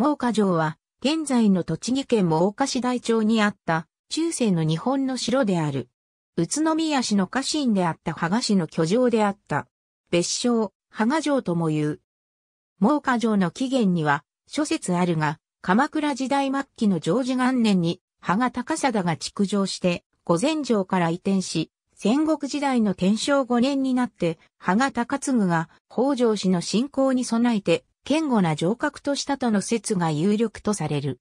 真岡城は、現在の栃木県真岡市大町にあった、中世の日本の城である。宇都宮市の家臣であった芳賀市の居城であった。別称、芳賀城とも言う。真岡城の起源には、諸説あるが、鎌倉時代末期の常時元年に、芳賀高貞が築城して、御前城から移転し、戦国時代の天正5年になって、芳賀高次が北条氏の侵攻に備えて、堅固な城郭としたとの説が有力とされる。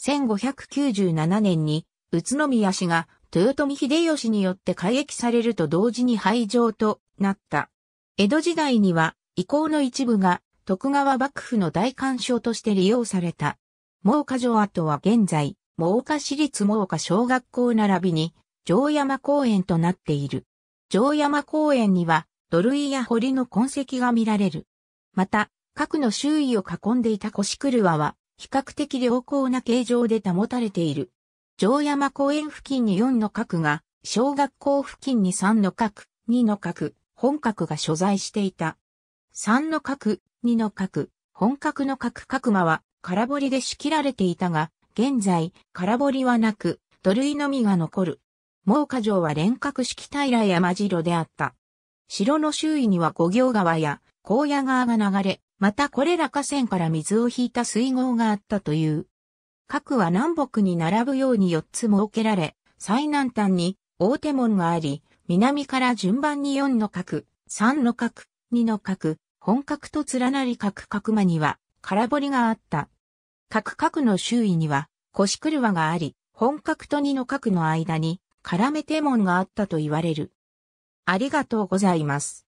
1597年に宇都宮氏が豊臣秀吉によって改役されると同時に廃城となった。江戸時代には遺構の一部が徳川幕府の大干渉として利用された。猛家城跡は現在、猛家市立猛家小学校並びに城山公園となっている。城山公園には土塁や堀の痕跡が見られる。また、核の周囲を囲んでいた腰車は、比較的良好な形状で保たれている。城山公園付近に4の核が、小学校付近に3の核、2の核、本核が所在していた。3の核、2の核、本核の核角間は空堀で仕切られていたが、現在、空堀はなく、土塁のみが残る。猛火城は連角式平山城であった。城の周囲には五行川や高野川が流れ、またこれら河川から水を引いた水郷があったという。各は南北に並ぶように4つ設けられ、最南端に大手門があり、南から順番に4の角、3の角、2の角、本角と連なり角角間には空堀があった。角角の周囲には腰車があり、本角と2の角の間に絡め手門があったと言われる。ありがとうございます。